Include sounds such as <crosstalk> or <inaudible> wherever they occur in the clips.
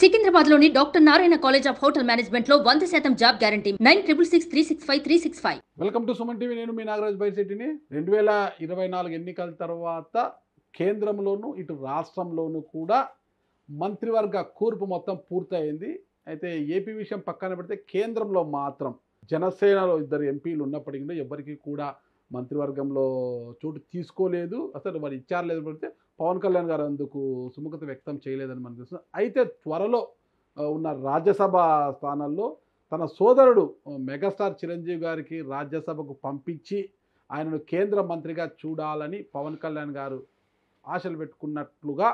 సికింద్రాబాద్ లోని doctor Narayana college of hotel management లో వంద శాతం job guarantee nine triple six three six five three six five welcome to Suman TV నేను మీ నాగరాజ్ బైర్శెట్టిని రెండు వేల ఇరవై నాలుగు ఎన్నికల తర్వాత కేంద్రంలోనూ ఇటు రాష్ట్రంలోనూ కూడా మంత్రివర్గ కూర్పు మొత్తం పూర్తయింది అయితే ఏపీ విషయం పక్కన పెడితే కేంద్రంలో మాత్రం జనసేనలో ఇద్దరు ఎంపీలు ఉన్నప్పటికీ ఎవరికి కూడా మంత్రివర్గంలో చోటు తీసుకోలేదు అసలు మరి ఇచ్చారలేదు పడితే పవన్ కళ్యాణ్ గారు అందుకు సుముఖత వ్యక్తం చేయలేదని మనం తెలుస్తుంది అయితే త్వరలో ఉన్న రాజ్యసభ స్థానాల్లో తన సోదరుడు మెగాస్టార్ చిరంజీవి గారికి రాజ్యసభకు పంపించి ఆయనను కేంద్ర మంత్రిగా చూడాలని పవన్ కళ్యాణ్ గారు ఆశలు పెట్టుకున్నట్లుగా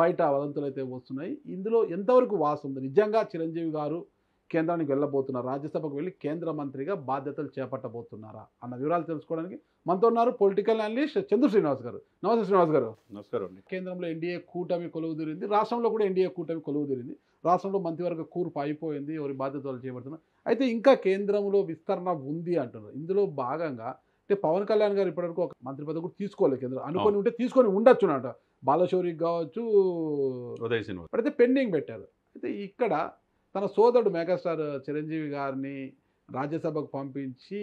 బయట వదంతులు అయితే వస్తున్నాయి ఇందులో ఎంతవరకు వాసు ఉంది నిజంగా చిరంజీవి గారు కేంద్రానికి వెళ్ళబోతున్నారు రాజ్యసభకు వెళ్ళి కేంద్ర మంత్రిగా బాధ్యతలు చేపట్టబోతున్నారా అన్న వివరాలు తెలుసుకోవడానికి మనతో ఉన్నారు పొలిటికల్ అనలిస్ట్ చంద్ర శ్రీనివాస్ గారు నమస్తే శ్రీనివాస్ గారు నమస్కారం అండి కేంద్రంలో ఎన్డీఏ కూటమి కొలువు తీరింది రాష్ట్రంలో కూడా ఎన్డీఏ కూటమి కొలువు తీరింది రాష్ట్రంలో మంత్రివర్గ కూర్పు అయిపోయింది ఎవరి బాధ్యతలు చేపడుతున్నారు అయితే ఇంకా కేంద్రంలో విస్తరణ ఉంది అంటున్నారు ఇందులో భాగంగా అంటే పవన్ కళ్యాణ్ గారు ఇప్పటివరకు ఒక మంత్రి పదవి కూడా తీసుకోలేదు కేంద్రం అనుకుని ఉంటే తీసుకొని ఉండొచ్చు అంట బాలశౌరికి కావచ్చు ఉదయ్ సినిమా అయితే పెండింగ్ పెట్టారు అయితే ఇక్కడ తన సోదరుడు మెగాస్టార్ చిరంజీవి గారిని రాజ్యసభకు పంపించి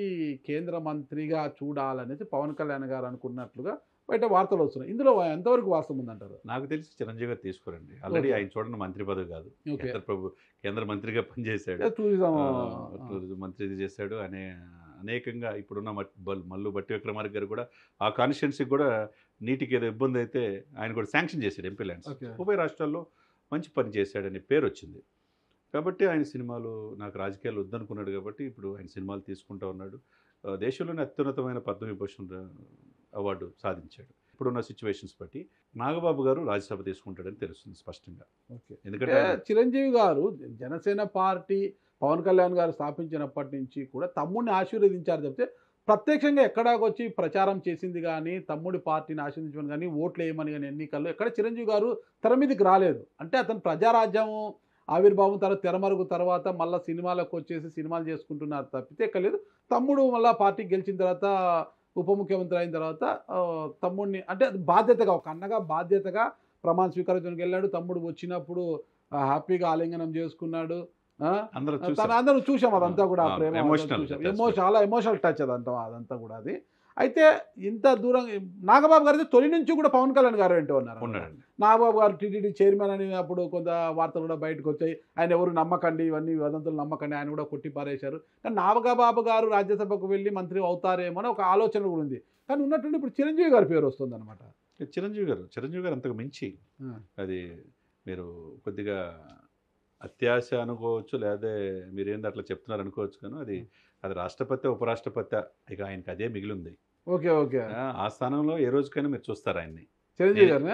కేంద్ర మంత్రిగా చూడాలనేసి పవన్ కళ్యాణ్ గారు అనుకున్నట్లుగా బయట వార్తలు వస్తున్నాయి ఇందులో ఎంతవరకు వాస్తవం ఉందంటారు నాకు తెలిసి చిరంజీవి గారు తీసుకురండి ఆల్రెడీ ఆయన చూడండి మంత్రి పదవి కాదు కేంద్ర ప్రభు కేంద్ర మంత్రిగా పనిచేశాడు టూరిజం టూరిజం మంత్రి చేశాడు అనే అనేకంగా ఇప్పుడున్న మల్లు బట్టి విక్రమార్క గారు కూడా ఆ కాన్స్టిట్యున్సీకి కూడా నీటికి ఏదో ఇబ్బంది అయితే ఆయన కూడా శాంక్షన్ చేశాడు ఎంపీ ల్యాండ్స్ ఉభయ రాష్ట్రాల్లో మంచి పని చేశాడనే పేరు వచ్చింది కాబట్టి ఆయన సినిమాలు నాకు రాజకీయాలు వద్దనుకున్నాడు కాబట్టి ఇప్పుడు ఆయన సినిమాలు తీసుకుంటూ ఉన్నాడు దేశంలోనే అత్యున్నతమైన పద్మవిభూషణ్ అవార్డు సాధించాడు ఇప్పుడున్న సిచ్యువేషన్స్ బట్టి నాగబాబు గారు రాజ్యసభ తీసుకుంటాడని తెలుస్తుంది స్పష్టంగా ఓకే ఎందుకంటే చిరంజీవి గారు జనసేన పార్టీ పవన్ కళ్యాణ్ గారు స్థాపించినప్పటి నుంచి కూడా తమ్ముడిని ఆశీర్వదించారు చెప్తే ప్రత్యక్షంగా ఎక్కడాకొచ్చి ప్రచారం చేసింది కానీ తమ్ముడి పార్టీని ఆశీర్వదించమని కానీ ఓట్లు వేయమని కానీ ఎన్నికల్లో ఎక్కడ చిరంజీవి గారు తెర మీదకి రాలేదు అంటే అతను ప్రజారాజ్యం ఆవిర్భావం తర్వాత తెరమరుగు తర్వాత మళ్ళీ సినిమాలకు వచ్చేసి సినిమాలు చేసుకుంటున్నారు తప్పితే కలియదు తమ్ముడు మళ్ళీ పార్టీ గెలిచిన తర్వాత ఉప ముఖ్యమంత్రి అయిన తర్వాత తమ్ముడిని అంటే బాధ్యతగా ఒక అన్నగా బాధ్యతగా ప్రమాణ స్వీకారానికి వెళ్ళాడు తమ్ముడు వచ్చినప్పుడు హ్యాపీగా ఆలింగనం చేసుకున్నాడు అందరూ చూసాం అదంతా కూడా ప్రేమ ఎమోషనల్ చాలా ఎమోషనల్ టచ్ అదంతా అదంతా కూడా అది అయితే ఇంత దూరం నాగబాబు గారు అయితే తొలి నుంచి కూడా పవన్ కళ్యాణ్ గారు వెంట ఉన్నారు నాగబాబు గారు టీటీడీ చైర్మన్ అని అప్పుడు కొంత వార్తలు కూడా బయటకు వచ్చాయి ఆయన ఎవరు నమ్మకండి ఇవన్నీ వదంతులు నమ్మకండి ఆయన కూడా కొట్టి పారేశారు కానీ నాగబాబు గారు రాజ్యసభకు వెళ్ళి మంత్రి అవుతారేమో అని ఒక ఆలోచన కూడా ఉంది కానీ ఉన్నటువంటి ఇప్పుడు చిరంజీవి గారి పేరు వస్తుంది అనమాట చిరంజీవి గారు చిరంజీవి గారు అంతకు మించి అది మీరు కొద్దిగా అత్యాశ అనుకోవచ్చు లేదా మీరేంది అట్లా చెప్తున్నారు అనుకోవచ్చు కానీ అది అది రాష్ట్రపతి ఉపరాష్ట్రపతి ఇక ఆయనకి అదే మిగిలింది ఓకే ఓకే ఆ స్థానంలో ఏ రోజుకైనా మీరు చూస్తారు ఆయన్ని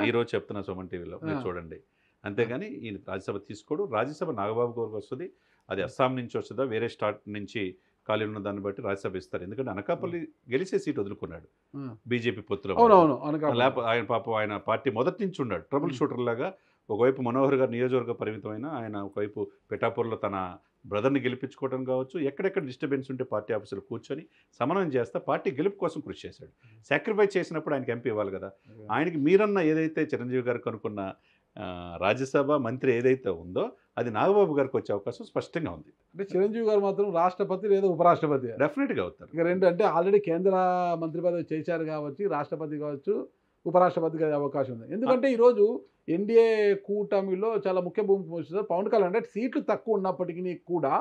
ఈ రోజు చెప్తున్నా సుమన్ టీవీలో మీరు చూడండి అంతేగాని ఈయన రాజ్యసభ తీసుకోడు రాజ్యసభ నాగబాబు గారికి వస్తుంది అది అస్సాం నుంచి వస్తుందా వేరే స్టార్ట్ నుంచి ఖాళీ ఉన్న దాన్ని బట్టి రాజ్యసభ ఇస్తారు ఎందుకంటే అనకాపల్లి గెలిచే సీట్ వదులుకున్నాడు బీజేపీ పొత్తులో లేకపోతే ఆయన పాపం ఆయన పార్టీ మొదటి నుంచి ఉన్నాడు ట్రబుల్ షూటర్ లాగా ఒకవైపు మనోహర్ గారు నియోజకవర్గ పరిమితమైన ఆయన ఒకవైపు పిఠాపూర్లో తన బ్రదర్ని గెలిపించుకోవడం కావచ్చు ఎక్కడెక్కడ డిస్టర్బెన్స్ ఉంటే పార్టీ ఆఫీసులు కూర్చొని సమన్వయం చేస్తే పార్టీ గెలుపు కోసం కృషి చేశాడు సాక్రిఫైస్ hmm. చేసినప్పుడు ఆయనకి ఎంపీ ఇవ్వాలి కదా hmm. ఆయనకి మీరన్న ఏదైతే చిరంజీవి గారు కనుక్కున్న రాజ్యసభ మంత్రి ఏదైతే ఉందో అది నాగబాబు గారికి వచ్చే అవకాశం స్పష్టంగా ఉంది అంటే చిరంజీవి గారు మాత్రం రాష్ట్రపతి లేదా ఉపరాష్ట్రపతి డెఫినెట్గా అవుతారు ఇంకా రెండు అంటే ఆల్రెడీ కేంద్ర మంత్రి పదవి చేశారు కావచ్చు రాష్ట్రపతి కావచ్చు ఉపరాష్ట్రపతిగా అవకాశం ఉంది ఎందుకంటే ఈరోజు ఎన్డీఏ కూటమిలో చాలా ముఖ్య భూమి పోషిస్తారు పవన్ కళ్యాణ్ అంటే సీట్లు తక్కువ ఉన్నప్పటికీ కూడా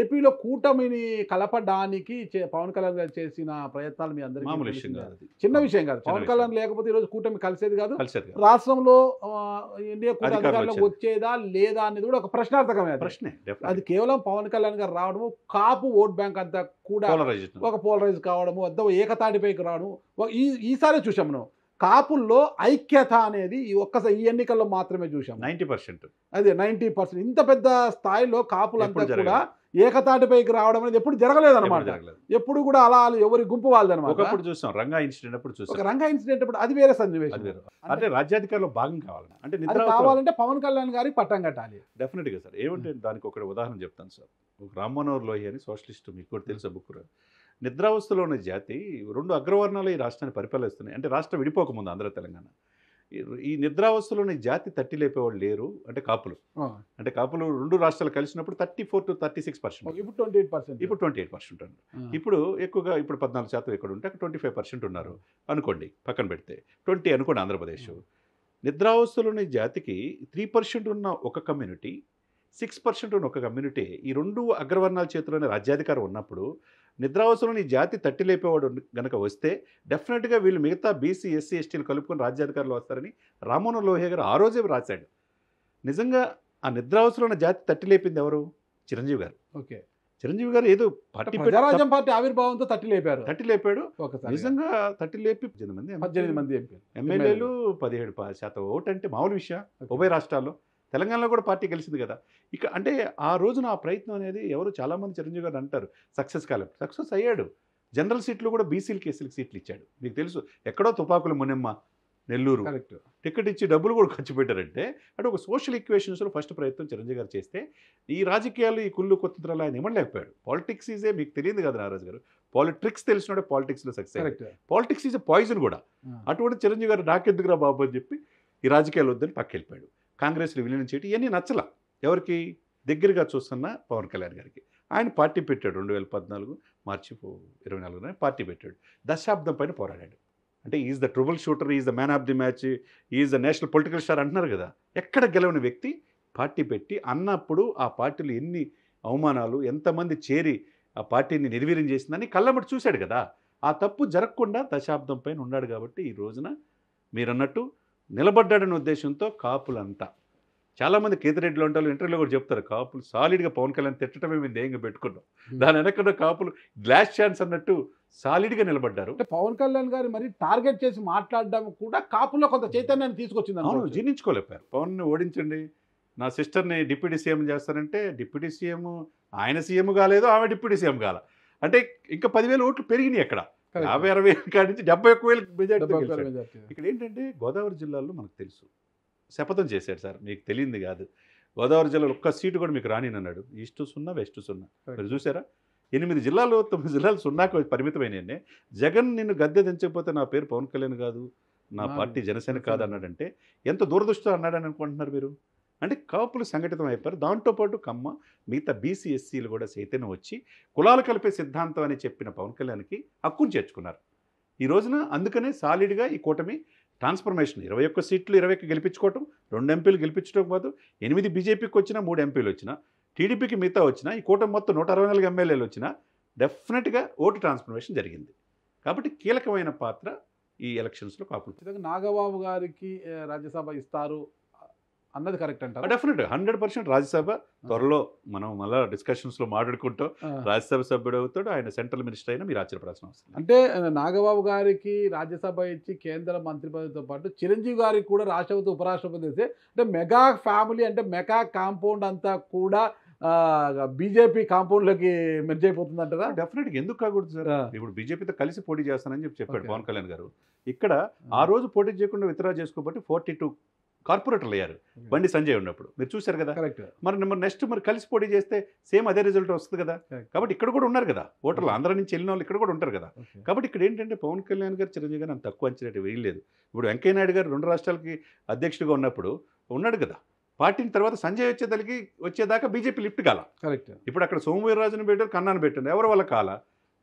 ఏపీలో కూటమిని కలపడానికి పవన్ కళ్యాణ్ గారు చేసిన ప్రయత్నాలు మీ అందరికీ చిన్న విషయం కాదు పవన్ కళ్యాణ్ లేకపోతే ఈరోజు కూటమి కలిసేది కాదు రాష్ట్రంలో ఎన్డీఏ కూటమి వచ్చేదా లేదా అనేది కూడా ఒక ప్రశ్నార్థకమే ప్రశ్నే అది కేవలం పవన్ కళ్యాణ్ గారు రావడము కాపు ఓట్ బ్యాంక్ అంతా కూడా ఒక పోలరైజ్ కావడము వద్ద ఏకతాటిపైకి రావడం ఈ ఈసారి చూసాం మనం కాపుల్లో ఐక్యత అనేది ఈ ఒక్క ఈ ఎన్నికల్లో మాత్రమే చూసాం నైన్టీ పర్సెంట్ అదే నైంటీ పర్సెంట్ ఇంత పెద్ద స్థాయిలో కాపులంతా కూడా ఏకతాటిపైకి రావడం అనేది ఎప్పుడు జరగలేదు అనమాట ఎప్పుడు కూడా అలా ఎవరి గుంపు వాళ్ళదనమాట ఒకప్పుడు చూసాం రంగా ఇన్సిడెంట్ అప్పుడు చూసాం రంగా ఇన్సిడెంట్ అప్పుడు అది వేరే సన్నివేశం అంటే రాజ్యాధికారులు భాగం కావాలి అంటే నిద్ర కావాలంటే పవన్ కళ్యాణ్ గారికి పట్టం కట్టాలి డెఫినెట్గా సార్ ఏమంటే దానికి ఒక ఉదాహరణ చెప్తాను సార్ మనోహర్ లోహి అని సోషలిస్ట్ మీకు కూడా తెలుసా బుక్ నిద్రావస్థలో ఉన్న జాతి రెండు అగ్రవర్ణాలు ఈ రాష్ట్రాన్ని పరిపాలిస్తున్నాయి అంటే రాష్ట్రం విడిపోకముందు ఆంధ్ర తెలంగాణ ఈ నిద్రావస్థలోని జాతి తట్టి లేపేవాళ్ళు లేరు అంటే కాపులు అంటే కాపులు రెండు రాష్ట్రాలు కలిసినప్పుడు thirty four to thirty six percent ఇప్పుడు ట్వంటీ ఎయిట్ పర్సెంట్ ఇప్పుడు ట్వంటీ ఎయిట్ పర్సెంట్ ఇప్పుడు ఎక్కువగా ఇప్పుడు పద్నాలుగు శాతం ఇక్కడ ఉంటే ట్వంటీ ఫైవ్ పర్సెంట్ ఉన్నారు అనుకోండి పక్కన పెడితే ట్వంటీ అనుకోండి ఆంధ్రప్రదేశ్ నిద్రావస్థలోని జాతికి త్రీ పర్సెంట్ ఉన్న ఒక కమ్యూనిటీ సిక్స్ పర్సెంట్ ఉన్న ఒక కమ్యూనిటీ ఈ రెండు అగ్రవర్ణాల చేతిలోనే రాజ్యాధికారం ఉన్నప్పుడు నిద్రావసరం నీ జాతి తట్టి లేపేవాడు గనక వస్తే డెఫినెట్గా వీళ్ళు మిగతా బీసీ ఎస్సీ ఎస్టీలు కలుపుకొని రాజ్యాధికారులు వస్తారని రామోహన్ లోహే గారు ఆ రోజే రాశాడు నిజంగా ఆ నిద్రావసరం జాతి తట్టి లేపింది ఎవరు చిరంజీవి గారు ఓకే చిరంజీవి గారు ఏదో పార్టీ రాజ్యం పార్టీ ఆవిర్భావంతో తట్టి లేపారు తట్టి లేపాడు నిజంగా తట్టి లేపి పద్దెనిమిది మంది ఎంపీ మంది ఎమ్మెల్యేలు పదిహేడు శాతం ఓటు అంటే మామూలు విషయం ఉభయ రాష్ట్రాల్లో తెలంగాణలో కూడా పార్టీ గెలిచింది కదా ఇక అంటే ఆ రోజున ఆ ప్రయత్నం అనేది ఎవరు చాలామంది చిరంజీవి గారు అంటారు సక్సెస్ కాలేదు సక్సెస్ అయ్యాడు జనరల్ సీట్లు కూడా బీసీలు కేసీలకు సీట్లు ఇచ్చాడు మీకు తెలుసు ఎక్కడో తుపాకులు మునెమ్మ నెల్లూరు టికెట్ ఇచ్చి డబ్బులు కూడా ఖర్చు పెట్టారంటే అంటే ఒక సోషల్ ఈక్వేషన్స్లో ఫస్ట్ ప్రయత్నం చిరంజీవి గారు చేస్తే ఈ రాజకీయాలు ఈ కుళ్ళు కుతంత్రాలు ఆయన ఇవ్వలేకపోయాడు పాలిటిక్స్ ఈజే మీకు తెలియదు కదా నారాజు గారు పాలిటిక్స్ తెలిసినోడే పాలిటిక్స్లో సక్సెస్ పాలిటిక్స్ ఈజ్ పాయిజన్ కూడా అటువంటి చిరంజీవి గారు నాకెందుకురా బాబు అని చెప్పి ఈ రాజకీయాలు వద్దని వెళ్ళిపోయాడు కాంగ్రెస్లో విలీనం చేయటం ఇవన్నీ నచ్చల ఎవరికి దగ్గరగా చూస్తున్న పవన్ కళ్యాణ్ గారికి ఆయన పార్టీ పెట్టాడు రెండు వేల పద్నాలుగు మార్చి ఇరవై నాలుగున పార్టీ పెట్టాడు దశాబ్దం పైన పోరాడాడు అంటే is the trouble shooter is the man of the match is the national political star అంటున్నారు కదా ఎక్కడ గెలవని వ్యక్తి పార్టీ పెట్టి అన్నప్పుడు ఆ పార్టీలు ఎన్ని అవమానాలు ఎంతమంది చేరి ఆ పార్టీని నిర్వీర్యం చేసిందని కళ్ళమటి చూశాడు కదా ఆ తప్పు జరగకుండా దశాబ్దం పైన ఉన్నాడు కాబట్టి ఈ రోజున మీరన్నట్టు నిలబడ్డాడనే ఉద్దేశంతో కాపులంతా చాలామంది కేతిరెడ్డిలో ఉంటారు ఇంటర్వ్యూలో కూడా చెప్తారు కాపులు సాలిడ్గా పవన్ కళ్యాణ్ తిట్టడమే మేము ధ్యేయంగా పెట్టుకుంటాం దాని వెనకడ కాపులు గ్లాస్ ఛాన్స్ అన్నట్టు సాలిడ్గా నిలబడ్డారు అంటే పవన్ కళ్యాణ్ గారు మరి టార్గెట్ చేసి మాట్లాడడం కూడా కాపుల్లో కొంత చైతన్యాన్ని తీసుకొచ్చింది అవును జీర్ణించుకోలేపారు పవన్ని ఓడించండి నా సిస్టర్ని డిప్యూటీ సీఎం చేస్తారంటే డిప్యూటీ సీఎం ఆయన సీఎం కాలేదు ఆమె డిప్యూటీ సీఎం కాల అంటే ఇంకా పదివేల ఓట్లు పెరిగినాయి అక్కడ యాభై అరవై కాడి నుంచి డెబ్బై ఒక్క వేలు మెజార్టీ ఇక్కడ ఏంటంటే గోదావరి జిల్లాలో మనకు తెలుసు శపథం చేశాడు సార్ మీకు తెలియంది కాదు గోదావరి జిల్లాలో ఒక్క సీటు కూడా మీకు రానినన్నాడు ఈస్ట్ సున్నా వెస్ట్ సున్నా మీరు చూసారా ఎనిమిది జిల్లాలు తొమ్మిది జిల్లాలు సున్నాకు పరిమితమైన జగన్ నిన్ను గద్దె దించకపోతే నా పేరు పవన్ కళ్యాణ్ కాదు నా పార్టీ జనసేన కాదు అన్నాడంటే ఎంత దురదృష్టం అన్నాడని అనుకుంటున్నారు మీరు అంటే కాపులు సంఘటితం అయిపోయారు దాంతోపాటు కమ్మ మిగతా బీసీ ఎస్సీలు కూడా చైతన్యం వచ్చి కులాలు కలిపే సిద్ధాంతం అని చెప్పిన పవన్ కళ్యాణ్కి హక్కును చేర్చుకున్నారు ఈ రోజున అందుకనే సాలిడ్గా ఈ కూటమి ట్రాన్స్ఫర్మేషన్ ఇరవై ఒక్క సీట్లు ఇరవై ఒక్క గెలిపించుకోవటం రెండు ఎంపీలు గెలిపించడం కాదు ఎనిమిది బీజేపీకి వచ్చినా మూడు ఎంపీలు వచ్చినా టీడీపీకి మిగతా వచ్చినా ఈ కూటమి మొత్తం నూట అరవై నాలుగు ఎమ్మెల్యేలు వచ్చినా డెఫినెట్గా ఓటు ట్రాన్స్ఫర్మేషన్ జరిగింది కాబట్టి కీలకమైన పాత్ర ఈ ఎలక్షన్స్లో కాపులు నాగబాబు గారికి రాజ్యసభ ఇస్తారు అన్నది కరెక్ట్ అంటారు డెఫినెట్ హండ్రెడ్ పర్సెంట్ రాజ్యసభ త్వరలో మనం మళ్ళీ డిస్కషన్స్లో మాట్లాడుకుంటాం రాజ్యసభ సభ్యుడు అవుతాడు ఆయన సెంట్రల్ మినిస్టర్ అయినా మీరు ఆశ్చర్యపడాల్సిన అవసరం అంటే నాగబాబు గారికి రాజ్యసభ ఇచ్చి కేంద్ర మంత్రి పదవితో పాటు చిరంజీవి గారికి కూడా రాష్ట్రపతి ఉపరాష్ట్రపతి ఇస్తే అంటే మెగా ఫ్యామిలీ అంటే మెగా కాంపౌండ్ అంతా కూడా బీజేపీ కాంపౌండ్లోకి మెర్జ్ అయిపోతుంది అంటారా డెఫినెట్గా ah, ఎందుకు కాకూడదు సార్ ఇప్పుడు బీజేపీతో కలిసి పోటీ చేస్తానని చెప్పి చెప్పాడు పవన్ కళ్యాణ్ గారు ఇక్కడ ఆ రోజు పోటీ చేయకుండా విత్డ్రా చేసుకోబట్టి ఫార్టీ టూ కార్పొరేటర్లు అయ్యారు బండి సంజయ్ ఉన్నప్పుడు మీరు చూశారు కదా మరి మరి నెక్స్ట్ మరి కలిసి పోటీ చేస్తే సేమ్ అదే రిజల్ట్ వస్తుంది కదా కాబట్టి ఇక్కడ కూడా ఉన్నారు కదా ఓటర్లు ఆంధ్ర నుంచి వెళ్ళిన వాళ్ళు ఇక్కడ కూడా ఉంటారు కదా కాబట్టి ఇక్కడ ఏంటంటే పవన్ కళ్యాణ్ గారు చిరంజీవి గారు అంత తక్కువ అంచనాటి వేయలేదు ఇప్పుడు వెంకయ్యనాయుడు గారు రెండు రాష్ట్రాలకి అధ్యక్షుడిగా ఉన్నప్పుడు ఉన్నాడు కదా పార్టీని తర్వాత సంజయ్ వచ్చేదానికి వచ్చేదాకా బీజేపీ లిఫ్ట్ కాల కరెక్ట్ ఇప్పుడు అక్కడ రాజును పెట్టారు కన్నాను పెట్టారు ఎవరి వల్ల కాల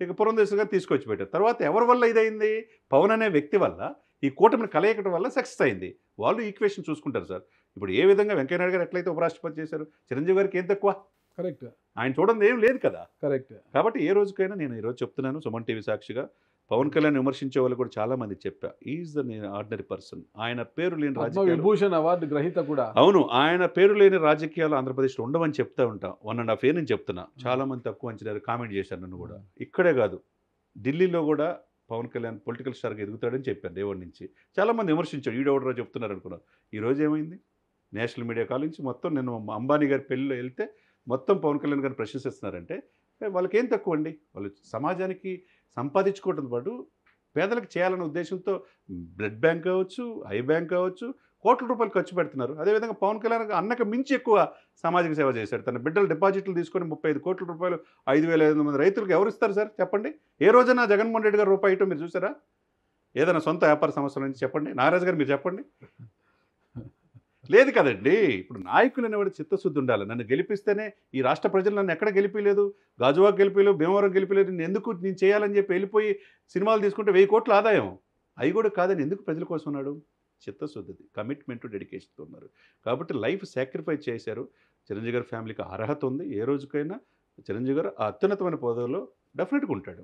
ఇక పురంధేశ్వర్ గారు తీసుకొచ్చి పెట్టారు తర్వాత ఎవరి వల్ల ఇదైంది పవన్ అనే వ్యక్తి వల్ల ఈ కూటమిని కలయికటం వల్ల సక్సెస్ అయింది వాళ్ళు ఈక్వేషన్ చూసుకుంటారు సార్ ఇప్పుడు ఏ విధంగా వెంకయ్యనాయుడు గారు ఎట్లయితే ఉపరాష్ట్రపతి చేశారు చిరంజీవి గారికి ఏం తక్కువ కరెక్ట్ ఆయన చూడండి ఏం లేదు కదా కరెక్ట్ కాబట్టి ఏ రోజుకైనా నేను ఈరోజు చెప్తున్నాను సుమన్ టీవీ సాక్షిగా పవన్ కళ్యాణ్ విమర్శించే వాళ్ళు కూడా చాలా మంది చెప్పా ఈజ్ ద నేను ఆర్డినరీ పర్సన్ ఆయన పేరు లేని విభూషణ్ అవార్డు గ్రహీత కూడా అవును ఆయన పేరు లేని రాజకీయాలు ఆంధ్రప్రదేశ్లో ఉండవని చెప్తా ఉంటా వన్ అండ్ హాఫ్ ఇయర్ నేను చెప్తున్నా చాలా మంది తక్కువ అంచనారు కామెంట్ చేశారు నన్ను కూడా ఇక్కడే కాదు ఢిల్లీలో కూడా పవన్ కళ్యాణ్ పొలిటికల్ స్టార్గా ఎదుగుతాడని చెప్పారు దేవుడి నుంచి చాలామంది విమర్శించాడు ఈడెవడరా చెప్తున్నారు అనుకున్నారు ఈరోజు ఏమైంది నేషనల్ మీడియా కాల్ నుంచి మొత్తం నేను అంబానీ గారి పెళ్ళిలో వెళ్తే మొత్తం పవన్ కళ్యాణ్ గారిని ప్రశంసిస్తున్నారంటే వాళ్ళకేం తక్కువ అండి వాళ్ళు సమాజానికి సంపాదించుకోవటంతో పాటు పేదలకు చేయాలనే ఉద్దేశంతో బ్లడ్ బ్యాంక్ కావచ్చు ఐ బ్యాంక్ కావచ్చు కోట్ల రూపాయలు ఖర్చు పెడుతున్నారు అదేవిధంగా పవన్ కళ్యాణ్ అన్నకు మించి ఎక్కువ సామాజిక సేవ చేశారు తన బిడ్డల డిపాజిట్లు తీసుకొని ముప్పై కోట్ల రూపాయలు ఐదు వేల మంది రైతులకు ఎవరు ఇస్తారు సార్ చెప్పండి ఏ రోజున జగన్మోహన్ రెడ్డి గారు రూపాయి ఇవ్వటం మీరు చూసారా ఏదైనా సొంత వ్యాపార సంస్థల నుంచి చెప్పండి నాగరాజు గారు మీరు చెప్పండి లేదు కదండి ఇప్పుడు నాయకులు అనేవాడు చిత్తశుద్ధి ఉండాలి నన్ను గెలిపిస్తేనే ఈ రాష్ట్ర ప్రజలు నన్ను ఎక్కడ గెలిపిలేదు గాజువాక్ గెలిపిలేదు భీమవరం గెలిపిలేదు నేను ఎందుకు నేను చేయాలని చెప్పి వెళ్ళిపోయి సినిమాలు తీసుకుంటే వెయ్యి కోట్ల ఆదాయం అవి కూడా కాదని ఎందుకు ప్రజల కోసం ఉన్నాడు చిత్తశుద్ధి కమిట్మెంట్ డెడికేషన్తో ఉన్నారు కాబట్టి లైఫ్ సాక్రిఫై చేశారు చిరంజీవి గారి ఫ్యామిలీకి అర్హత ఉంది ఏ రోజుకైనా చిరంజీవి గారు అత్యున్నతమైన పోదవులో డెఫినెట్గా ఉంటాడు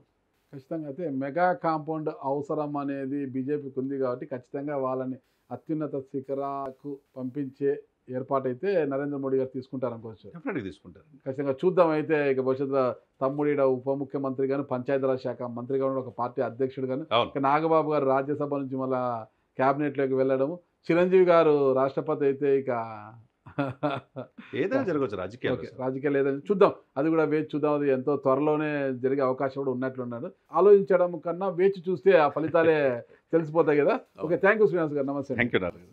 ఖచ్చితంగా అయితే మెగా కాంపౌండ్ అవసరం అనేది బీజేపీకి ఉంది కాబట్టి ఖచ్చితంగా వాళ్ళని అత్యున్నత శిఖరాకు పంపించే ఏర్పాటైతే నరేంద్ర మోడీ గారు తీసుకుంటారు అనుకోవచ్చు డెఫినెట్గా తీసుకుంటారు ఖచ్చితంగా చూద్దాం అయితే ఇక భవిష్యత్తులో తమ్ముడి ఉప ముఖ్యమంత్రి కానీ పంచాయతీరాజ్ శాఖ మంత్రి గాను ఒక పార్టీ అధ్యక్షుడు ఇక నాగబాబు గారు రాజ్యసభ నుంచి మళ్ళీ క్యాబినెట్లోకి వెళ్ళడము చిరంజీవి గారు రాష్ట్రపతి అయితే ఇక ఏదైనా జరగవచ్చు రాజకీయాలు రాజకీయాలు ఏదైనా చూద్దాం అది కూడా వేచి చూద్దాం అది ఎంతో త్వరలోనే జరిగే అవకాశం కూడా ఉన్నట్లున్నాడు ఆలోచించడం కన్నా వేచి చూస్తే ఆ ఫలితాలే <laughs> తెలిసిపోతాయి కదా ఓకే థ్యాంక్ యూ శ్రీనివాస్ గారు నమస్తే థ్యాంక్ యూ